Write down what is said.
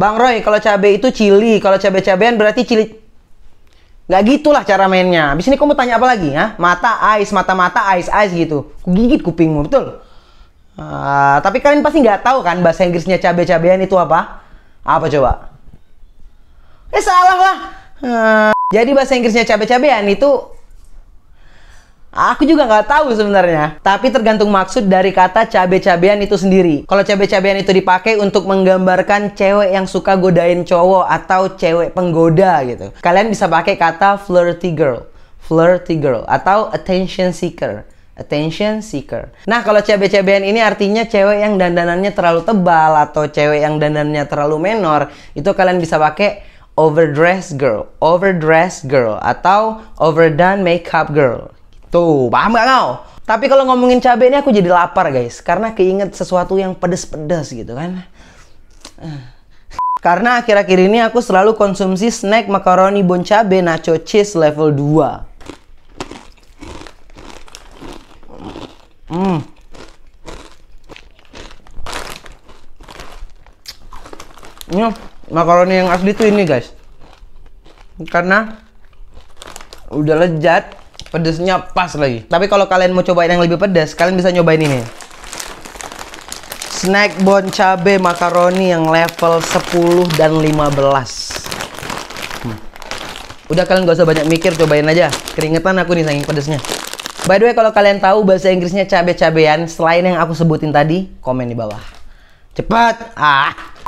Bang Roy, kalau cabe itu cili, kalau cabe-cabean berarti cili. Gak gitulah cara mainnya. Abis ini kamu tanya apa lagi ya? Mata ais, mata-mata ais, ais gitu. Gigit kupingmu, betul? Uh, tapi kalian pasti nggak tahu kan bahasa Inggrisnya cabe-cabean itu apa? Apa coba? Eh salah lah. Uh, jadi bahasa Inggrisnya cabe-cabean itu Aku juga nggak tahu sebenarnya, tapi tergantung maksud dari kata cabe-cabean itu sendiri. Kalau cabe-cabean itu dipakai untuk menggambarkan cewek yang suka godain cowok atau cewek penggoda gitu. Kalian bisa pakai kata flirty girl, flirty girl atau attention seeker. Attention seeker. Nah, kalau cabe-cabean ini artinya cewek yang dandanannya terlalu tebal atau cewek yang dandanannya terlalu menor, itu kalian bisa pakai overdress girl, overdress girl atau overdone makeup girl Tuh, paham gak kau? Tapi kalau ngomongin cabai ini aku jadi lapar guys. Karena keinget sesuatu yang pedes-pedes gitu kan. Eh. Karena akhir-akhir ini aku selalu konsumsi snack makaroni bon cabe nacho cheese level 2. Hmm. Ini makaroni yang asli tuh ini guys. Karena udah lezat, pedesnya pas lagi tapi kalau kalian mau cobain yang lebih pedas kalian bisa nyobain ini snack bon cabe makaroni yang level 10 dan 15 hmm. udah kalian gak usah banyak mikir cobain aja keringetan aku nih saking pedesnya By the way, kalau kalian tahu bahasa Inggrisnya cabe-cabean, selain yang aku sebutin tadi, komen di bawah. Cepat! Ah!